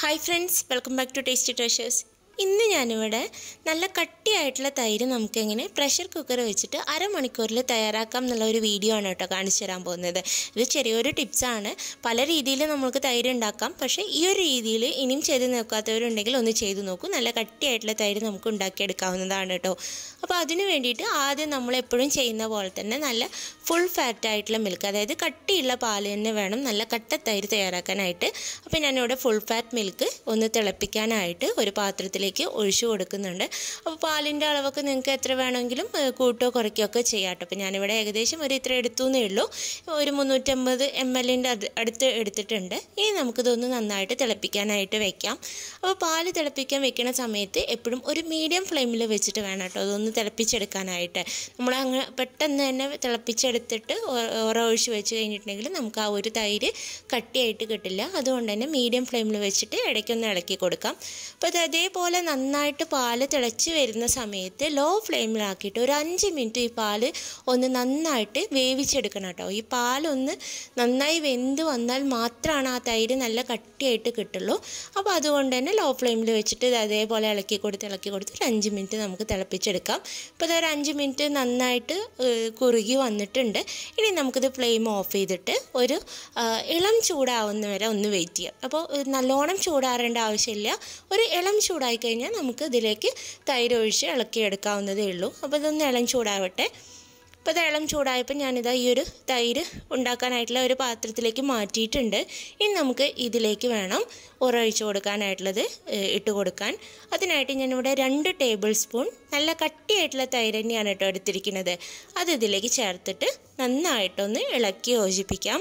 Hi friends, welcome back to Tasty Treasures. ഇന്ന് ഞാനിവിടെ നല്ല കട്ടിയായിട്ടുള്ള തൈര് നമുക്കെങ്ങനെ പ്രഷർ കുക്കർ വെച്ചിട്ട് അരമണിക്കൂറിൽ തയ്യാറാക്കാം എന്നുള്ള ഒരു വീഡിയോ ആണ് കേട്ടോ കാണിച്ചു തരാൻ പോകുന്നത് ഇത് ചെറിയൊരു ടിപ്സാണ് പല രീതിയിൽ നമുക്ക് തൈര് ഉണ്ടാക്കാം പക്ഷേ ഈ ഒരു രീതിയിൽ ഇനിയും ചെയ്ത് നോക്കാത്തവരുണ്ടെങ്കിൽ ഒന്ന് ചെയ്ത് നോക്കൂ നല്ല കട്ടിയായിട്ടുള്ള തൈര് നമുക്ക് ഉണ്ടാക്കിയെടുക്കാവുന്നതാണ് കേട്ടോ അപ്പോൾ അതിന് വേണ്ടിയിട്ട് ആദ്യം നമ്മൾ എപ്പോഴും ചെയ്യുന്ന പോലെ തന്നെ നല്ല ഫുൾ ഫാറ്റ് ആയിട്ടുള്ള മിൽക്ക് അതായത് കട്ടിയുള്ള പാല് തന്നെ വേണം നല്ല കട്ട തൈര് തയ്യാറാക്കാനായിട്ട് അപ്പോൾ ഞാനിവിടെ ഫുൾ ഫാറ്റ് മിൽക്ക് ഒന്ന് തിളപ്പിക്കാനായിട്ട് ഒരു പാത്രത്തിൽ പാലിലേക്ക് ഒഴിച്ചു കൊടുക്കുന്നുണ്ട് അപ്പോൾ പാലിൻ്റെ അളവൊക്കെ നിങ്ങൾക്ക് എത്ര വേണമെങ്കിലും കൂട്ടോ കുറയ്ക്കുകയൊക്കെ ചെയ്യാം കേട്ടോ അപ്പോൾ ഞാനിവിടെ ഏകദേശം ഒരു ഇത്ര എടുത്തു എന്നേ ഉള്ളൂ ഒരു മുന്നൂറ്റമ്പത് എം എല്ലിൻ്റെ അടുത്ത് എടുത്തിട്ടുണ്ട് ഇനി നമുക്കിതൊന്ന് നന്നായിട്ട് തിളപ്പിക്കാനായിട്ട് വെക്കാം അപ്പോൾ പാല് തിളപ്പിക്കാൻ വെക്കുന്ന സമയത്ത് എപ്പോഴും ഒരു മീഡിയം ഫ്ലെയിമിൽ വെച്ചിട്ട് വേണം കേട്ടോ അതൊന്ന് തിളപ്പിച്ചെടുക്കാനായിട്ട് നമ്മൾ അങ്ങ് പെട്ടെന്ന് തന്നെ തിളപ്പിച്ചെടുത്തിട്ട് ഓറ ഒഴിച്ച് വെച്ച് കഴിഞ്ഞിട്ടുണ്ടെങ്കിൽ നമുക്ക് ആ ഒരു തൈര് കട്ടിയായിട്ട് കിട്ടില്ല അതുകൊണ്ട് തന്നെ മീഡിയം ഫ്ലെയിമിൽ വെച്ചിട്ട് ഇടയ്ക്കൊന്ന് ഇളക്കി കൊടുക്കാം അപ്പോൾ അത് അതേപോലെ നന്നായിട്ട് പാൽ തിളച്ച് വരുന്ന സമയത്ത് ലോ ഫ്ലെയിമിലാക്കിയിട്ട് ഒരു അഞ്ച് മിനിറ്റ് ഈ പാൽ ഒന്ന് നന്നായിട്ട് വേവിച്ചെടുക്കണം കേട്ടോ ഈ പാലൊന്ന് നന്നായി വെന്ത് വന്നാൽ മാത്രമാണ് ആ തൈര് നല്ല കട്ടിയായിട്ട് കിട്ടുള്ളൂ അപ്പോൾ അതുകൊണ്ട് തന്നെ ലോ ഫ്ലെയിമിൽ വെച്ചിട്ട് ഇത് അതേപോലെ ഇളക്കി കൊടുത്ത് ഇളക്കി കൊടുത്ത് ഒരു അഞ്ച് മിനിറ്റ് നമുക്ക് തിളപ്പിച്ചെടുക്കാം ഇപ്പോൾ ഇതൊരു അഞ്ച് മിനിറ്റ് നന്നായിട്ട് കുറുകി വന്നിട്ടുണ്ട് ഇനി നമുക്കിത് ഫ്ലെയിം ഓഫ് ചെയ്തിട്ട് ഒരു ഇളം ചൂടാവുന്ന വരെ ഒന്ന് വെയിറ്റ് ചെയ്യാം അപ്പോൾ നല്ലോണം ചൂടാറേണ്ട ആവശ്യമില്ല ഒരു ഇളം ചൂടായി കഴിഞ്ഞാൽ നമുക്ക് ഇതിലേക്ക് തൈര് ഒഴിച്ച് ഇളക്കിയെടുക്കാവുന്നതേ ഉള്ളൂ അപ്പോൾ ഇതൊന്ന് ഇളം ചൂടാവട്ടെ അപ്പോൾ ഇത് ഇളം ചൂടായപ്പോൾ ഞാനിതാ ഈ ഒരു തൈര് ഉണ്ടാക്കാനായിട്ടുള്ള ഒരു പാത്രത്തിലേക്ക് മാറ്റിയിട്ടുണ്ട് ഇനി നമുക്ക് ഇതിലേക്ക് വേണം ഉറഴിച്ച് കൊടുക്കാനായിട്ടുള്ളത് ഇട്ട് കൊടുക്കാൻ അതിനായിട്ട് ഞാനിവിടെ രണ്ട് ടേബിൾ സ്പൂൺ നല്ല കട്ടിയായിട്ടുള്ള തൈര് തന്നെയാണ് കേട്ടോ എടുത്തിരിക്കുന്നത് അത് ഇതിലേക്ക് ചേർത്തിട്ട് നന്നായിട്ടൊന്ന് ഇളക്കി യോജിപ്പിക്കാം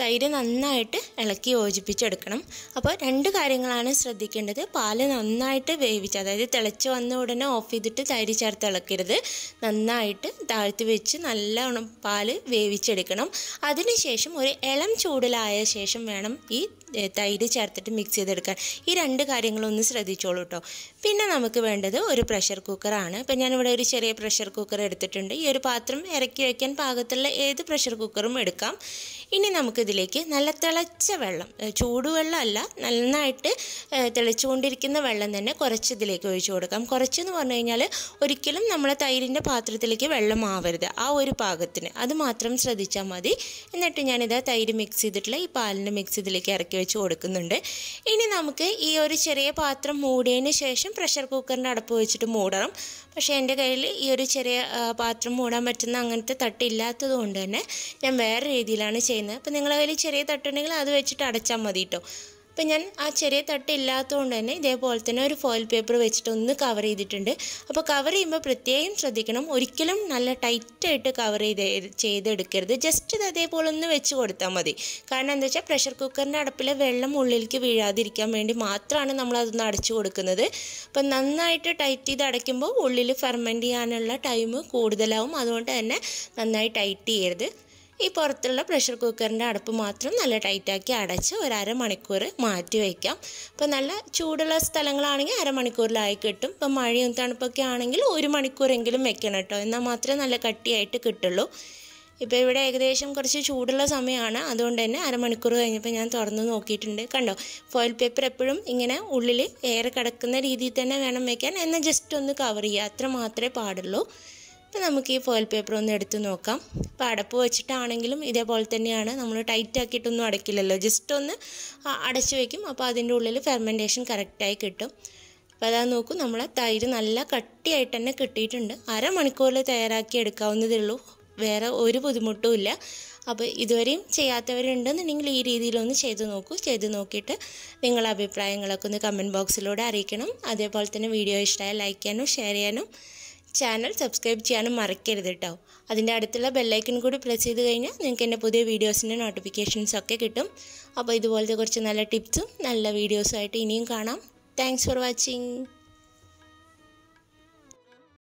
തൈര് നന്നായിട്ട് ഇളക്കി യോജിപ്പിച്ചെടുക്കണം അപ്പോൾ രണ്ട് കാര്യങ്ങളാണ് ശ്രദ്ധിക്കേണ്ടത് പാല് നന്നായിട്ട് വേവിച്ച് അതായത് തിളച്ച് വന്ന ഉടനെ ഓഫ് ചെയ്തിട്ട് തൈര് ചേർത്ത് ഇളക്കരുത് നന്നായിട്ട് താഴ്ത്തി വെച്ച് നല്ലോണം പാല് വേവിച്ചെടുക്കണം അതിനുശേഷം ഒരു ഇളം ചൂടിലായ ശേഷം വേണം ഈ തൈര് ചേർത്തിട്ട് മിക്സ് ചെയ്തെടുക്കാൻ ഈ രണ്ട് കാര്യങ്ങളൊന്ന് ശ്രദ്ധിച്ചോളൂ കേട്ടോ പിന്നെ നമുക്ക് വേണ്ടത് ഒരു പ്രഷർ കുക്കറാണ് ഇപ്പം ഞാനിവിടെ ഒരു ചെറിയ പ്രഷർ കുക്കർ എടുത്തിട്ടുണ്ട് ഈ ഒരു പാത്രം ഇറക്കി വയ്ക്കാൻ പാകത്തിലുള്ള ഏത് പ്രഷർ കുക്കറും എടുക്കാം ഇനി നമുക്കിതിലേക്ക് നല്ല തിളച്ച വെള്ളം ചൂടുവെള്ളമല്ല നന്നായിട്ട് തിളച്ചുകൊണ്ടിരിക്കുന്ന വെള്ളം തന്നെ കുറച്ച് ഇതിലേക്ക് ഒഴിച്ചു കൊടുക്കാം കുറച്ചെന്ന് പറഞ്ഞു കഴിഞ്ഞാൽ ഒരിക്കലും നമ്മൾ തൈരിൻ്റെ പാത്രത്തിലേക്ക് വെള്ളം ആവരുത് ആ ഒരു പാകത്തിന് അത് മാത്രം ശ്രദ്ധിച്ചാൽ മതി എന്നിട്ട് ഞാനിത് തൈര് മിക്സ് ചെയ്തിട്ടുള്ള ഈ പാലിൻ്റെ മിക്സ് ഇതിലേക്ക് ഇറക്കി വെച്ച് കൊടുക്കുന്നുണ്ട് ഇനി നമുക്ക് ഈ ഒരു ചെറിയ പാത്രം മൂടിയതിന് ശേഷം പ്രഷർ കുക്കറിൻ്റെ അടപ്പ് വെച്ചിട്ട് മൂടണം പക്ഷേ എൻ്റെ കയ്യിൽ ഈ ഒരു ചെറിയ പാത്രം മൂടാൻ പറ്റുന്ന അങ്ങനത്തെ തട്ടില്ലാത്തത് കൊണ്ട് തന്നെ ഞാൻ വേറെ രീതിയിലാണ് ചെയ്യുന്നത് അപ്പോൾ നിങ്ങളുടെ കയ്യിൽ ചെറിയ തട്ടുണ്ടെങ്കിൽ അത് വെച്ചിട്ട് അടച്ചാൽ മതി കേട്ടോ അപ്പോൾ ഞാൻ ആ ചെറിയ തട്ട് ഇല്ലാത്തതുകൊണ്ട് തന്നെ ഇതേപോലെ തന്നെ ഒരു ഫോയിൽ പേപ്പർ വെച്ചിട്ട് ഒന്ന് കവർ ചെയ്തിട്ടുണ്ട് അപ്പോൾ കവർ ചെയ്യുമ്പോൾ പ്രത്യേകം ശ്രദ്ധിക്കണം ഒരിക്കലും നല്ല ടൈറ്റായിട്ട് കവർ ചെയ്ത് ചെയ്തെടുക്കരുത് ജസ്റ്റ് ഇത് അതേപോലെ ഒന്ന് വെച്ച് കൊടുത്താൽ മതി കാരണം എന്താ വെച്ചാൽ പ്രഷർ കുക്കറിൻ്റെ അടപ്പിലെ വെള്ളം ഉള്ളിലേക്ക് വീഴാതിരിക്കാൻ വേണ്ടി മാത്രമാണ് നമ്മൾ അതൊന്ന് അടച്ചു കൊടുക്കുന്നത് അപ്പം നന്നായിട്ട് ടൈറ്റ് ചെയ്ത് അടയ്ക്കുമ്പോൾ ഉള്ളിൽ ഫെർമെൻറ്റ് ചെയ്യാനുള്ള ടൈം കൂടുതലാവും അതുകൊണ്ട് തന്നെ നന്നായി ടൈറ്റ് ചെയ്യരുത് ഈ പുറത്തുള്ള പ്രഷർ കുക്കറിൻ്റെ അടുപ്പ് മാത്രം നല്ല ടൈറ്റാക്കി അടച്ച് ഒരു അരമണിക്കൂർ മാറ്റി വയ്ക്കാം അപ്പോൾ നല്ല ചൂടുള്ള സ്ഥലങ്ങളാണെങ്കിൽ അരമണിക്കൂറിലായി കിട്ടും ഇപ്പം മഴയും തണുപ്പൊക്കെ ആണെങ്കിൽ ഒരു മണിക്കൂറെങ്കിലും വെക്കണം കേട്ടോ എന്നാൽ മാത്രമേ നല്ല കട്ടിയായിട്ട് കിട്ടുള്ളൂ ഇപ്പോൾ ഇവിടെ ഏകദേശം കുറച്ച് ചൂടുള്ള സമയമാണ് അതുകൊണ്ട് തന്നെ അരമണിക്കൂർ കഴിഞ്ഞപ്പോൾ ഞാൻ തുറന്ന് നോക്കിയിട്ടുണ്ട് കണ്ടോ ഫോയിൽ പേപ്പർ എപ്പോഴും ഇങ്ങനെ ഉള്ളിൽ എയർ കിടക്കുന്ന രീതിയിൽ തന്നെ വേണം വെക്കാൻ എന്നാൽ ജസ്റ്റ് ഒന്ന് കവർ ചെയ്യുക അത്ര മാത്രമേ പാടുള്ളൂ അപ്പോൾ നമുക്ക് ഈ ഫോയിൽ പേപ്പർ ഒന്ന് എടുത്ത് നോക്കാം അപ്പോൾ അടപ്പ് വെച്ചിട്ടാണെങ്കിലും ഇതേപോലെ തന്നെയാണ് നമ്മൾ ടൈറ്റ് ആക്കിയിട്ടൊന്നും അടയ്ക്കില്ലല്ലോ ജസ്റ്റ് ഒന്ന് അടച്ചു വയ്ക്കും അപ്പോൾ അതിൻ്റെ ഉള്ളിൽ ഫെർമെൻറ്റേഷൻ കറക്റ്റായി കിട്ടും അപ്പോൾ അതാ നോക്കൂ നമ്മളെ തൈര് നല്ല കട്ടിയായിട്ട് തന്നെ കിട്ടിയിട്ടുണ്ട് അരമണിക്കൂറിൽ തയ്യാറാക്കി എടുക്കാവുന്നതേ ഉള്ളൂ വേറെ ഒരു ബുദ്ധിമുട്ടുമില്ല അപ്പോൾ ഇതുവരെയും ചെയ്യാത്തവരുണ്ടെന്നുണ്ടെങ്കിൽ ഈ രീതിയിലൊന്ന് ചെയ്ത് നോക്കൂ ചെയ്ത് നോക്കിയിട്ട് നിങ്ങളുടെ അഭിപ്രായങ്ങളൊക്കെ ഒന്ന് കമൻറ്റ് ബോക്സിലൂടെ അറിയിക്കണം അതേപോലെ തന്നെ വീഡിയോ ഇഷ്ടമായ ലൈക്ക് ചെയ്യാനും ഷെയർ ചെയ്യാനും ചാനൽ സബ്സ്ക്രൈബ് ചെയ്യാനും മറക്കരുത് കേട്ടോ അതിൻ്റെ അടുത്തുള്ള ബെല്ലൈക്കൺ കൂടി പ്രസ് ചെയ്ത് കഴിഞ്ഞാൽ നിങ്ങൾക്ക് എൻ്റെ പുതിയ വീഡിയോസിൻ്റെ നോട്ടിഫിക്കേഷൻസ് ഒക്കെ കിട്ടും അപ്പോൾ ഇതുപോലത്തെ കുറച്ച് നല്ല ടിപ്സും നല്ല വീഡിയോസും ആയിട്ട് ഇനിയും കാണാം താങ്ക്സ് ഫോർ വാച്ചിങ്